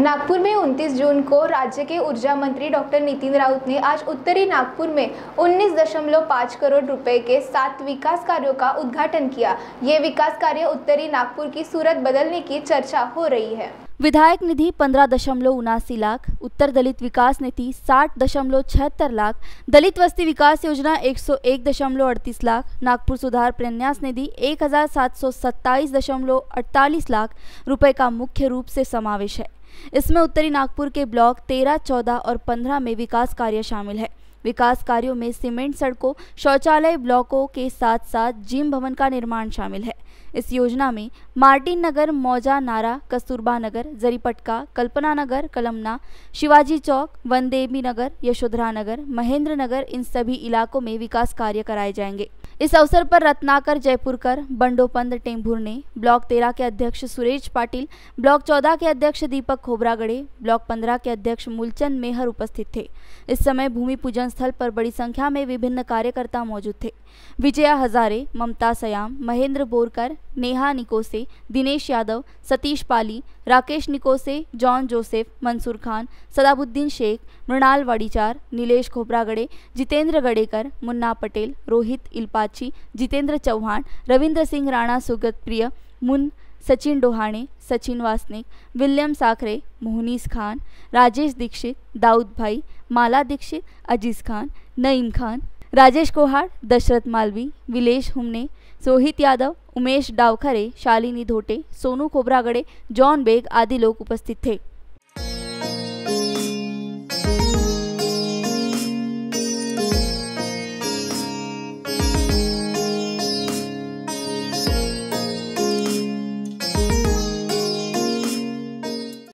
नागपुर में 29 जून को राज्य के ऊर्जा मंत्री डॉक्टर नितिन राउत ने आज उत्तरी नागपुर में पाँच करोड़ रुपए के सात विकास कार्यों का उद्घाटन किया ये विकास कार्य उत्तरी नागपुर की सूरत बदलने की चर्चा हो रही है विधायक निधि पंद्रह दशमलव उनासी लाख उत्तर दलित विकास निधि साठ दशमलव छहत्तर लाख दलित वस्ती विकास योजना एक सौ एक दशमलव अड़तीस लाख नागपुर सुधार प्रन्यास निधि एक हजार सात सौ सत्ताईस दशमलव अड़तालीस लाख रुपए का मुख्य रूप से समावेश है इसमें उत्तरी नागपुर के ब्लॉक तेरह चौदह और पंद्रह में विकास कार्य शामिल है विकास कार्यों में सीमेंट सड़कों शौचालय ब्लॉकों के साथ साथ जिम भवन का निर्माण शामिल है इस योजना में मार्टिन नगर मौजा नारा कस्तूरबा नगर जरीपटका कल्पना नगर कलमना शिवाजी चौक वनदेवी नगर यशोधरा नगर महेंद्र नगर इन सभी इलाकों में विकास कार्य कराए जाएंगे इस अवसर पर रत्नाकर जयपुरकर बंडोपंत टेंभुर ने ब्लॉक तेरह के अध्यक्ष सुरेश पाटिल ब्लॉक चौदह के अध्यक्ष दीपक खोबरागड़े ब्लॉक पंद्रह के अध्यक्ष मूलचंद मेहर उपस्थित थे इस समय भूमि पूजन स्थल पर बड़ी संख्या में विभिन्न कार्यकर्ता मौजूद थे Vijaya Hazare Mamta Sayam Mahendra Borkar Neha Nikose Dinesh Yadav Satish Pali Rakesh Nikose John Joseph Mansoor Khan Sadabuddin Shaikh Mrinal Wadichar Nilesh Khobragade Jitendra Gadekar Munna Patel Rohit Ilpat Machhi Jitendra Chauhan Ravindra Singh Rana Sugatpriya Mun Sachin Dohane Sachin Wasnik William Sakhare Mohnish Khan Rajesh Dixit Dawood भाई माला दीक्षित अजीज खान नईम खान राजेश कोहाड़ दशरथ मालवी विलेश हुमने सोहित यादव उमेश डावखरे शालिनी धोटे सोनू खोबरागड़े जॉन बेग आदि लोग उपस्थित थे